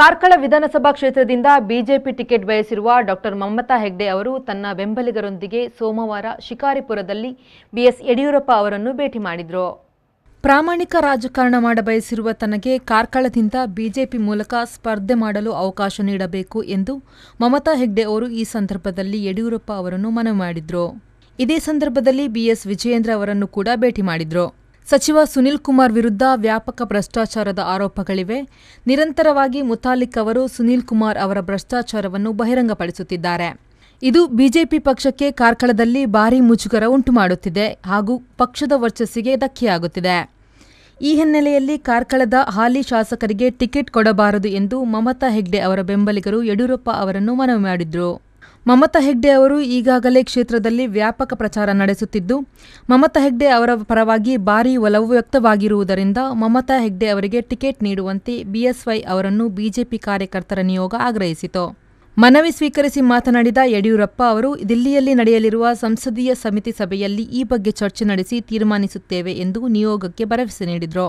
ಕಾರ್ಕಳ ವಿಧಾನಸಭಾ ಕ್ಷೇತ್ರದಿಂದ BJP ticket ಬಯಸಿರುವ ಡಾಕ್ಟರ್ ಮಮತಾ ಹೆಗ್ಡೆ ಅವರು ತನ್ನ ಬೆಂಬಲಿಗರೊಂದಿಗೆ ಸೋಮವಾರ ಶಿಕಾರಿಪುರದಲ್ಲಿ ಬಿಎಸ್ ಯಡಿಯೂರಪ್ಪ ಅವರನ್ನು ಭೇಟಿ ಮಾಡಿದರು ಪ್ರಾಮಾಣಿಕ ರಾಜಕಾರಣ ಮಾಡಬಯಸಿರುವ ತನಗೆ ಕಾರ್ಕಳದಿಂದ ಬಿಜೆಪಿ ಮೂಲಕ ಸ್ಪರ್ಧೆ ಮಾಡಲು ಅವಕಾಶ ನೀಡಬೇಕು ಎಂದು ಮಮತಾ ಹೆಗ್ಡೆ ಅವರು ಈ ಸಂದರ್ಭದಲ್ಲಿ ಯಡಿಯೂರಪ್ಪ ಅವರನ್ನು ಮನವಿ ಮಾಡಿದರು ಇದೇ ಸಂದರ್ಭದಲ್ಲಿ ಬಿಎಸ್ ವಿಜಯೇಂದ್ರ ಅವರನ್ನು ಕೂಡ ಭೇಟಿ ಮಾಡಿದರು ಸಚಿವ ಸುನಿಲ್ ಕುಮಾರ್ ವಿರುದ್ಧ ವ್ಯಾಪಕ ಭ್ರಷ್ಟಾಚಾರದ ಆರೋಪಗಳಿವೆ ನಿರಂತರವಾಗಿ ಮುತಾಲಿಕ್ ಅವರು ಸುನಿಲ್ ಕುಮಾರ್ ಅವರ ಭ್ರಷ್ಟಾಚಾರವನ್ನು ಬಹಿರಂಗಪಡಿಸುತ್ತಿದ್ದಾರೆ ಇದು ಬಿಜೆಪಿ ಪಕ್ಷಕ್ಕೆ ಕಾರ್ಕಳದಲ್ಲಿ ಭಾರೀ ಮುಜುಗರ ಉಂಟುಮಾಡುತ್ತಿದೆ ಹಾಗೂ ಪಕ್ಷದ ವರ್ಚಸ್ಸಿಗೆ ಧಕ್ಕೆಯಾಗುತ್ತಿದೆ ಈ ಹಿನ್ನೆಲೆಯಲ್ಲಿ ಕಾರ್ಕಳದ ಹಾಲಿ ಶಾಸಕರಿಗೆ ಟಿಕೆಟ್ ಕೊಡಬಾರದು ಎಂದು ಮಮತಾ ಹೆಗ್ಡೆ ಅವರ ಬೆಂಬಲಿಗರು ಯಡಿಯೂರಪ್ಪ ಅವರನ್ನು ಮನವಿ ಮಾಡಿದರು ಮಮತಾ ಹೆಗ್ಡೆ ಅವರು ಈಗಾಗಲೇ ಕ್ಷೇತ್ರದಲ್ಲಿ ವ್ಯಾಪಕ ಪ್ರಚಾರ ನಡೆಸುತ್ತಿದ್ದು ಮಮತಾ ಹೆಗ್ಡೆ ಅವರ ಪರವಾಗಿ ಭಾರೀ ಒಲವು ವ್ಯಕ್ತವಾಗಿರುವುದರಿಂದ ಮಮತಾ ಹೆಗ್ಡೆ ಅವರಿಗೆ ಟಿಕೆಟ್ ನೀಡುವಂತೆ ಬಿಎಸ್ವೈ ಅವರನ್ನು ಬಿಜೆಪಿ ಕಾರ್ಯಕರ್ತರ ನಿಯೋಗ ಆಗ್ರಹಿಸಿತು ಮನವಿ ಸ್ವೀಕರಿಸಿ ಮಾತನಾಡಿದ ಯಡಿಯೂರಪ್ಪ ಅವರು ದಿಲ್ಲಿಯಲ್ಲಿ ನಡೆಯಲಿರುವ ಸಂಸದೀಯ ಸಮಿತಿ ಸಭೆಯಲ್ಲಿ ಈ ಬಗ್ಗೆ ಚರ್ಚೆ ನಡೆಸಿ ತೀರ್ಮಾನಿಸುತ್ತೇವೆ ಎಂದು ನಿಯೋಗಕ್ಕೆ ಭರವಸೆ ನೀಡಿದರು